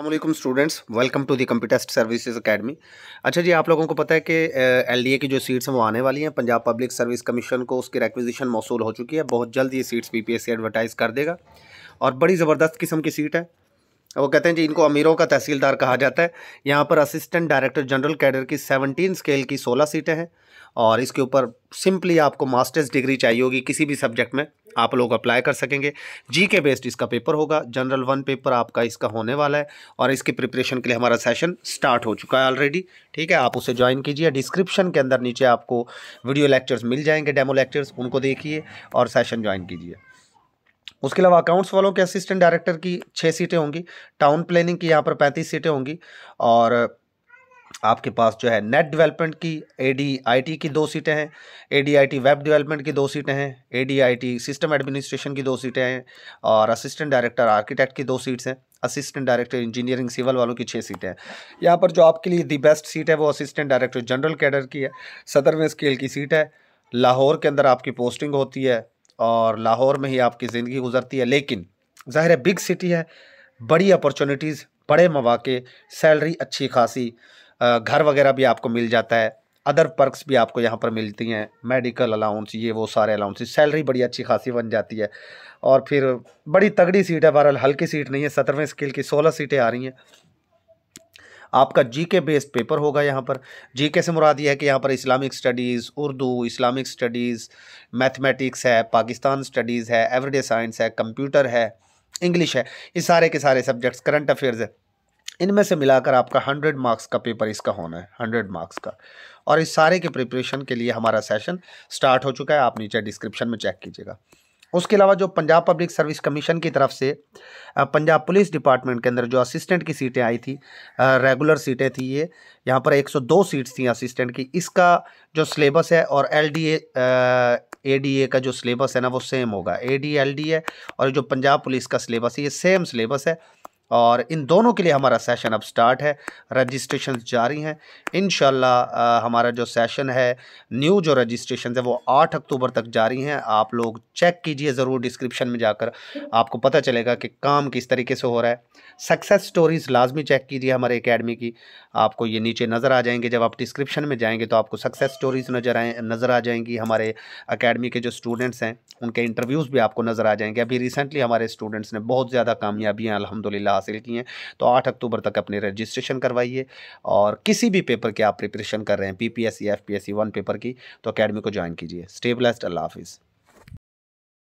अल्लाम students welcome to the computer services academy अच्छा जी आप लोगों को पता है कि एलडीए की जो सीट्स हैं वो आने वाली हैं पंजाब पब्लिक सर्विस कमीशन को उसकी रेक्विजिशन मौसू हो चुकी है बहुत जल्द ये सीट्स पीपीएससी एडवर्टाइज़ कर देगा और बड़ी ज़बरदस्त किस्म की सीट है वो कहते हैं जी इनको अमीरों का तहसीलदार कहा जाता है यहाँ पर असिस्टेंट डायरेक्टर जनरल कैडर की सेवनटीन स्केल की सोलह सीटें हैं और इसके ऊपर सिंपली आपको मास्टर्स डिग्री चाहिए होगी किसी भी सब्जेक्ट में आप लोग अप्लाई कर सकेंगे जी के बेस्ड इसका पेपर होगा जनरल वन पेपर आपका इसका होने वाला है और इसकी प्रिपरेशन के लिए हमारा सेशन स्टार्ट हो चुका है ऑलरेडी ठीक है आप उसे ज्वाइन कीजिए डिस्क्रिप्शन के अंदर नीचे आपको वीडियो लेक्चर्स मिल जाएंगे डेमो लेक्चर्स उनको देखिए और सेशन ज्वाइन कीजिए उसके अलावा अकाउंट्स वालों के असिस्टेंट डायरेक्टर की छः सीटें होंगी टाउन प्लानिंग की यहाँ पर पैंतीस सीटें होंगी और आपके पास जो है नेट डेवलपमेंट की एडीआईटी की दो सीटें हैं एडीआईटी वेब डेवलपमेंट की दो सीटें हैं एडीआईटी सिस्टम एडमिनिस्ट्रेशन की दो सीटें हैं और असिस्टेंट डायरेक्टर आर्किटेक्ट की दो सीट्स हैं असिस्टेंट डायरेक्टर इंजीनियरिंग सिविल वालों की छः सीटें हैं यहाँ पर जो आपके लिए दी बेस्ट सीट है वो असिस्टेंट डायरेक्टर जनरल कैडर की है सदरवें स्केल की सीट है लाहौर के अंदर आपकी पोस्टिंग होती है और लाहौर में ही आपकी ज़िंदगी गुजरती है लेकिन ज़ाहिर है बिग सिटी है बड़ी अपॉर्चुनिटीज़ बड़े मौाक़े सैलरी अच्छी खासी घर वगैरह भी आपको मिल जाता है अदर पर्कस भी आपको यहाँ पर मिलती हैं मेडिकल अलाउंस ये वो सारे अलाउंस सैलरी बड़ी अच्छी खासी बन जाती है और फिर बड़ी तगड़ी सीट है बहरहाल हल्की सीट नहीं है सत्रहवें स्केल की सोलह सीटें आ रही हैं आपका जी के बेस्ड पेपर होगा यहाँ पर जी के से मुराद ये है कि यहाँ पर Islamic studies Urdu Islamic studies mathematics है पाकिस्तान स्टडीज़ है एवरीडे साइंस है कंप्यूटर है इंग्लिश है ये सारे के सारे सब्जेक्ट्स करंट अफेयर्स है इनमें से मिलाकर आपका हंड्रेड मार्क्स का पेपर इसका होना है हंड्रेड मार्क्स का और इस सारे के प्रिपरेशन के लिए हमारा सेशन स्टार्ट हो चुका है आप नीचे डिस्क्रिप्शन में चेक कीजिएगा उसके अलावा जो पंजाब पब्लिक सर्विस कमीशन की तरफ से पंजाब पुलिस डिपार्टमेंट के अंदर जो असिस्टेंट की सीटें आई थी रेगुलर सीटें थी ये यहाँ पर 102 सीट्स थी असिस्टेंट की इसका जो सिलेबस है और एल डी ए का जो सिलेबस है ना वो सेम होगा ए डी एल डी है और जो पंजाब पुलिस का सिलेबस है ये सेम सिलेबस है और इन दोनों के लिए हमारा सेशन अब स्टार्ट है रजिस्ट्रेशन जारी हैं इन हमारा जो सेशन है न्यू जो रजिस्ट्रेशन है वो आठ अक्टूबर तक जारी हैं आप लोग चेक कीजिए ज़रूर डिस्क्रिप्शन में जाकर आपको पता चलेगा कि काम किस तरीके से हो रहा है सक्सेस स्टोरीज़ लाजमी चेक कीजिए हमारे अकेडमी की आपको ये नीचे नज़र आ जाएंगे जब आप डिस्क्रिप्शन में जाएंगे तो आपको सक्सेस स्टोरीज़ नज़र आए नज़र आ जाएंगी हमारे अकेडमी के जो स्टूडेंट्स हैं उनके इंटरव्यूज़ भी आपको नज़र आ जाएंगे अभी रिसेंटली हमारे स्टूडेंट्स ने बहुत ज़्यादा कामयाबियाँ अलहमदिल्ला हासिल की हैं तो आठ अक्टूबर तक अपने रजिस्ट्रेशन करवाइए और किसी भी पेपर की आप प्रिपरेशन कर रहे हैं P P S C F P S C one paper की तो अकेडमी को ज्वाइन कीजिए स्टे अल्लाह हाफिज़